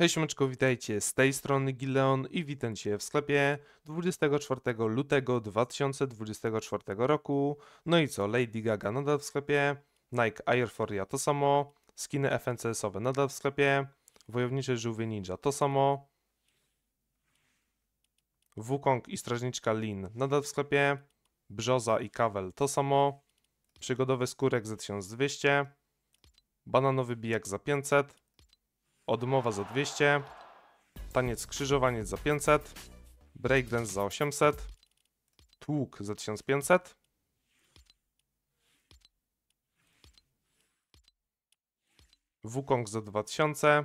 Hej siemeczko, witajcie, z tej strony Gileon i witam Cię w sklepie 24 lutego 2024 roku. No i co, Lady Gaga nadal w sklepie, Nike Air ja to samo, skiny FNCS-owe nadal w sklepie, Wojownicze Żółwie Ninja to samo, Wukong i Strażniczka Lin nadal w sklepie, Brzoza i Kawel to samo, Przygodowy Skórek za 1200, Bananowy Bijak za 500, odmowa za 200, taniec krzyżowaniec za 500, breakdance za 800, tłuk za 1500, Wukong za 2000,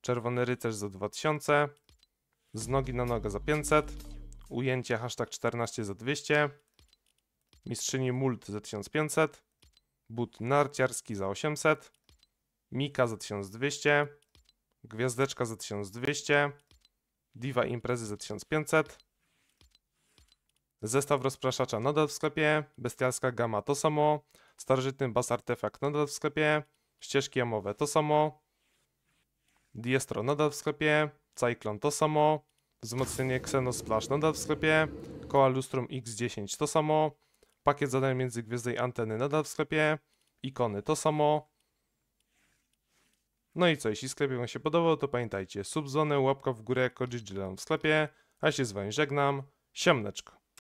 Czerwony Rycerz za 2000, z nogi na nogę za 500, ujęcie hashtag 14 za 200, Mistrzyni Mult za 1500, But Narciarski za 800, Mika za 1200, Gwiazdeczka za 1200. Diva imprezy za 1500. Zestaw rozpraszacza nadal w sklepie. Bestialska gama to samo. Starożytny bas artefakt nadal w sklepie. Ścieżki jamowe to samo. Diestro nadal w sklepie. Cyklon to samo. Wzmocnienie xenosplash nadal w sklepie. Koła Lustrum X10 to samo. Pakiet zadań międzygwiezdnej anteny nadal w sklepie. Ikony to samo. No i co, jeśli sklep Wam się podobał, to pamiętajcie, subzonę, łapka w górę, kodzidzielam w sklepie, a się z Wami żegnam, siamneczko.